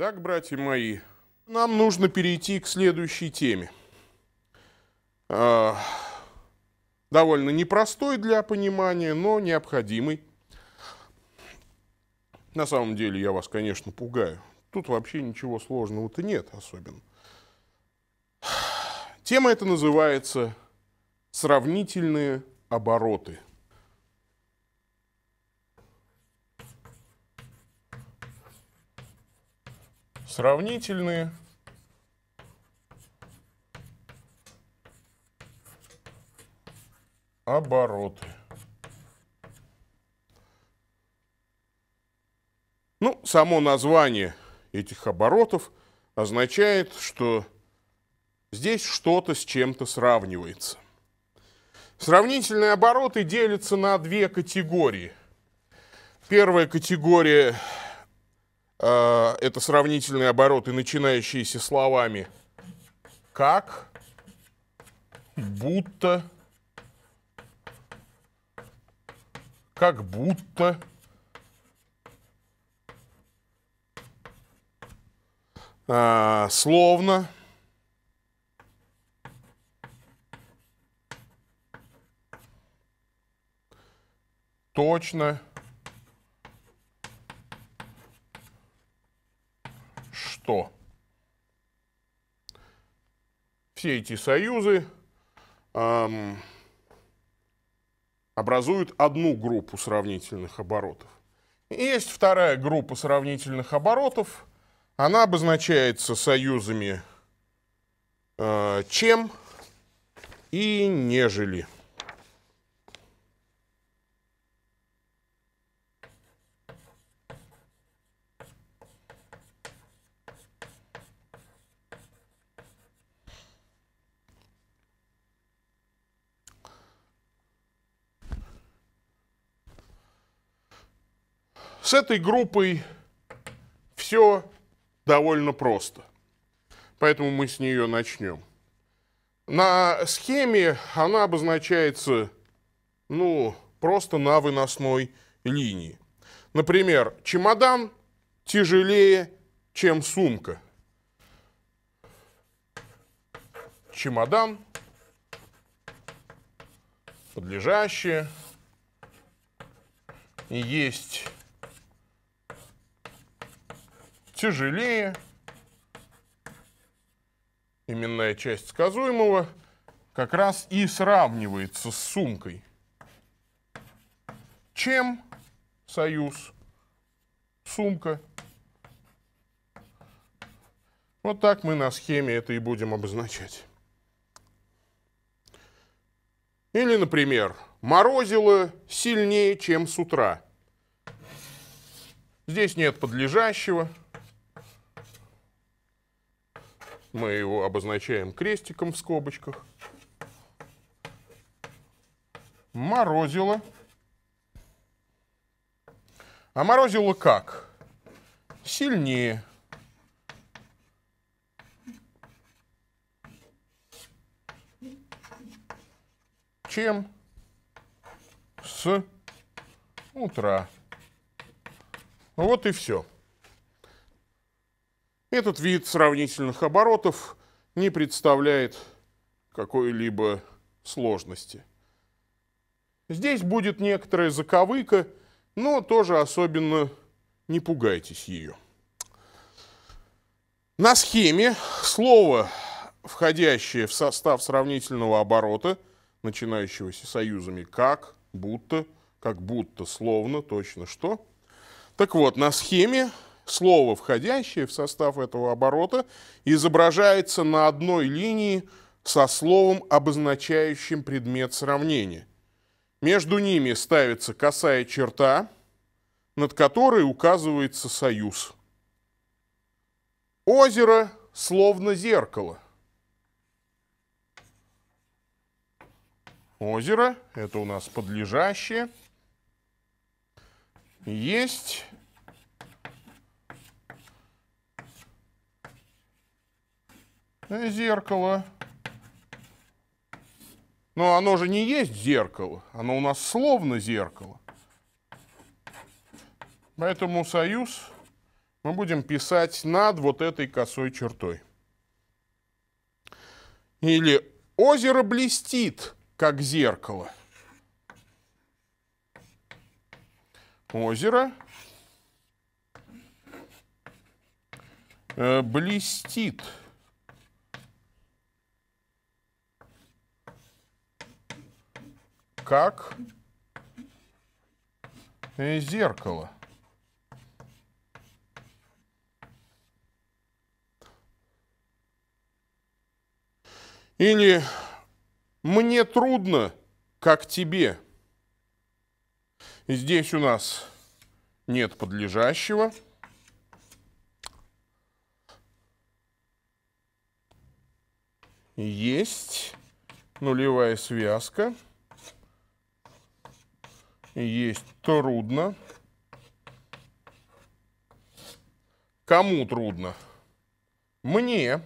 Итак, братья мои, нам нужно перейти к следующей теме. А, довольно непростой для понимания, но необходимый. На самом деле я вас, конечно, пугаю. Тут вообще ничего сложного-то нет особенно. Тема эта называется «Сравнительные обороты». сравнительные. обороты. Ну, само название этих оборотов означает, что здесь что-то с чем-то сравнивается. Сравнительные обороты делятся на две категории. Первая категория э, это сравнительные обороты, начинающиеся словами «как», «будто», «как будто», а, «словно», «точно», «точно», что все эти союзы эм, образуют одну группу сравнительных оборотов. И есть вторая группа сравнительных оборотов. Она обозначается союзами э, чем и нежели. С этой группой все довольно просто. Поэтому мы с нее начнем. На схеме она обозначается, ну, просто на выносной линии. Например, чемодан тяжелее, чем сумка. Чемодан, подлежащее, есть тяжелее. Именная часть сказуемого как раз и сравнивается с сумкой. Чем союз сумка? Вот так мы на схеме это и будем обозначать. Или, например, морозило сильнее, чем с утра. Здесь нет подлежащего. Мы его обозначаем крестиком в скобочках. Морозило. А морозило как? Сильнее. чем с утра. Вот и все. Этот вид сравнительных оборотов не представляет какой-либо сложности. Здесь будет некоторая заковыка, но тоже особенно не пугайтесь ее. На схеме слово, входящее в состав сравнительного оборота, начинающегося союзами «как», «будто», «как будто», «словно», «точно что». Так вот, на схеме слово, входящее в состав этого оборота, изображается на одной линии со словом, обозначающим предмет сравнения. Между ними ставится косая черта, над которой указывается союз. Озеро словно зеркало. Озеро, это у нас подлежащее, есть зеркало. Но оно же не есть зеркало, оно у нас словно зеркало. Поэтому союз мы будем писать над вот этой косой чертой. Или озеро блестит, как зеркало. Озеро э, блестит. как э, зеркало. Или «Мне трудно, как тебе». Здесь у нас нет подлежащего. Есть нулевая связка – есть трудно. Кому трудно? Мне.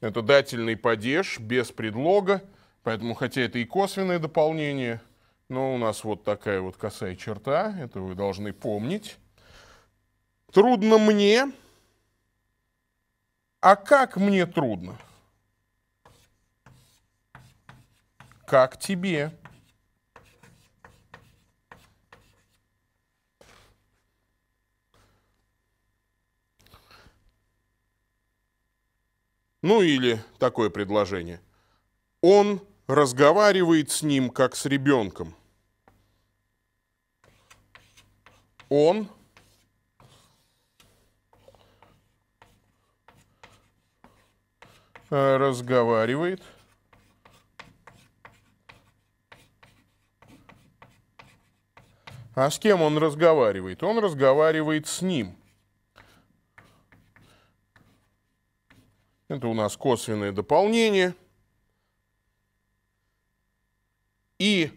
Это дательный падеж без предлога, поэтому хотя это и косвенное дополнение, но у нас вот такая вот косая черта, это вы должны помнить. Трудно мне. А как мне трудно? Как тебе? Ну или такое предложение. Он разговаривает с ним, как с ребенком. Он разговаривает А с кем он разговаривает? Он разговаривает с ним. Это у нас косвенное дополнение. И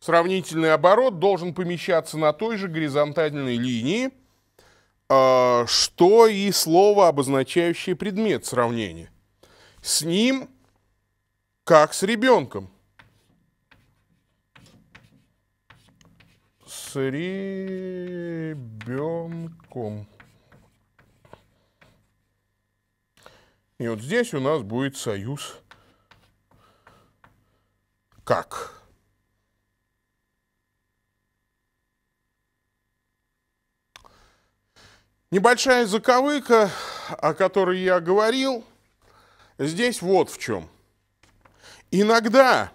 сравнительный оборот должен помещаться на той же горизонтальной линии, а, что и слово, обозначающее предмет сравнения. С ним как с ребенком. С ребенком. И вот здесь у нас будет союз как. Небольшая заковыка, о которой я говорил, здесь вот в чем. Иногда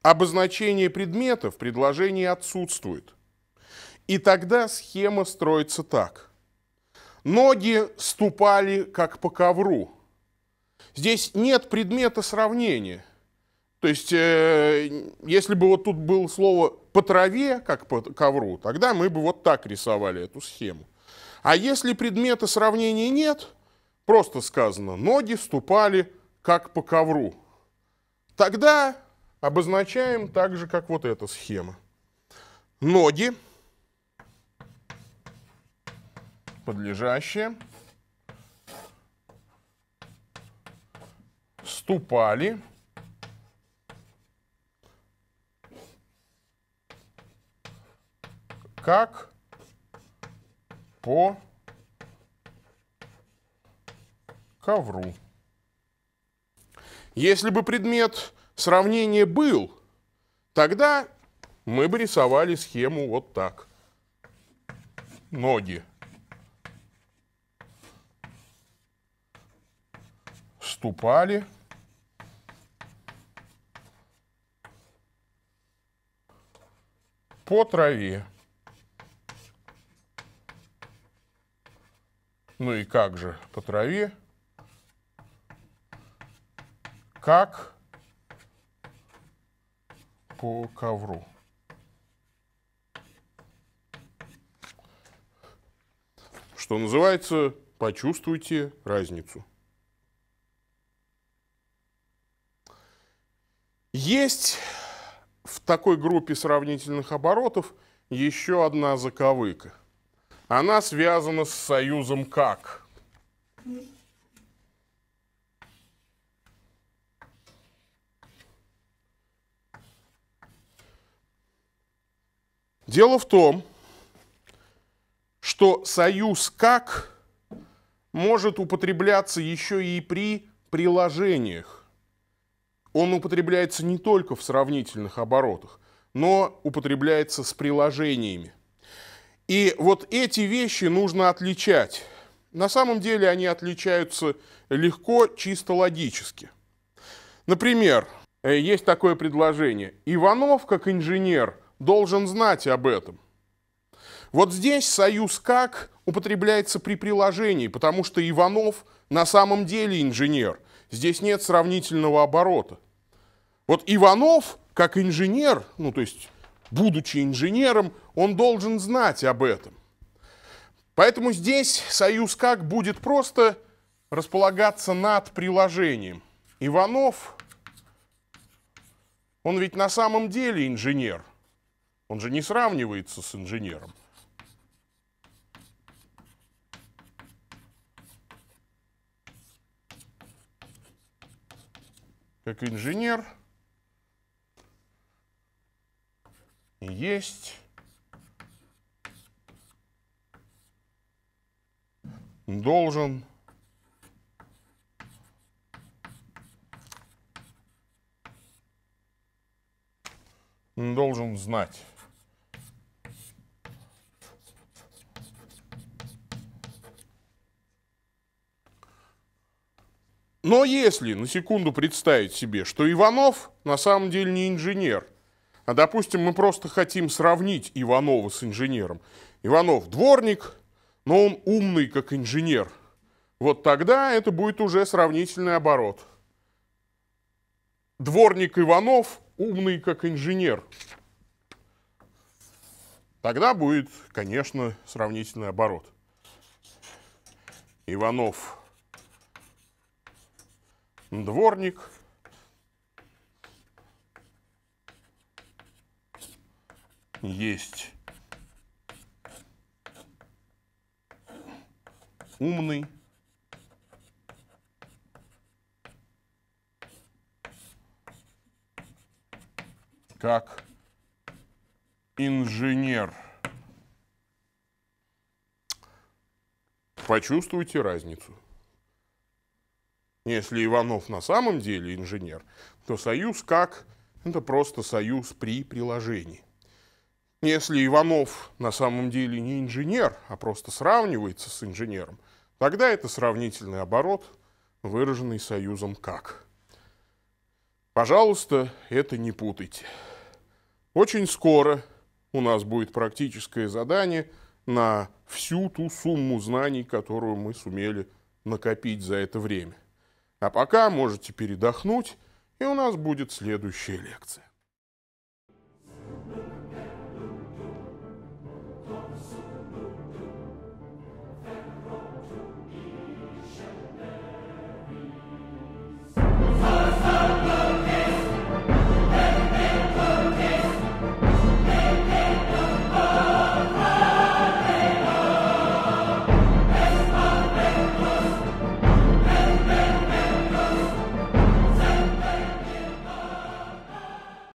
обозначение предмета в предложении отсутствует. И тогда схема строится так. Ноги ступали, как по ковру. Здесь нет предмета сравнения. То есть, э, если бы вот тут было слово «по траве», как по ковру, тогда мы бы вот так рисовали эту схему. А если предмета сравнения нет, просто сказано «ноги ступали, как по ковру», тогда обозначаем так же, как вот эта схема. Ноги Подлежащие ступали как по ковру. Если бы предмет сравнения был, тогда мы бы рисовали схему вот так. Ноги уступали по траве. Ну и как же по траве? Как по ковру. Что называется, почувствуйте разницу. Есть в такой группе сравнительных оборотов еще одна заковыка. Она связана с союзом «как». Дело в том, что союз «как» может употребляться еще и при приложениях. Он употребляется не только в сравнительных оборотах, но употребляется с приложениями. И вот эти вещи нужно отличать. На самом деле они отличаются легко, чисто логически. Например, э, есть такое предложение. Иванов, как инженер, должен знать об этом. Вот здесь союз «как» употребляется при приложении, потому что Иванов на самом деле инженер. Здесь нет сравнительного оборота. Вот Иванов, как инженер, ну то есть будучи инженером, он должен знать об этом. Поэтому здесь союз как будет просто располагаться над приложением. Иванов, он ведь на самом деле инженер. Он же не сравнивается с инженером. Как инженер, есть. Должен должен знать. Но если на секунду представить себе, что Иванов на самом деле не инженер, а, допустим, мы просто хотим сравнить Иванова с инженером. Иванов дворник, но он умный, как инженер. Вот тогда это будет уже сравнительный оборот. Дворник Иванов умный, как инженер. Тогда будет, конечно, сравнительный оборот. Иванов дворник – есть умный, как инженер. Почувствуйте разницу. Если Иванов на самом деле инженер, то союз как – это просто союз при приложении. Если Иванов на самом деле не инженер, а просто сравнивается с инженером, тогда это сравнительный оборот, выраженный союзом «как». Пожалуйста, это не путайте. Очень скоро у нас будет практическое задание на всю ту сумму знаний, которую мы сумели накопить за это время. А пока можете передохнуть, и у нас будет следующая лекция. soon.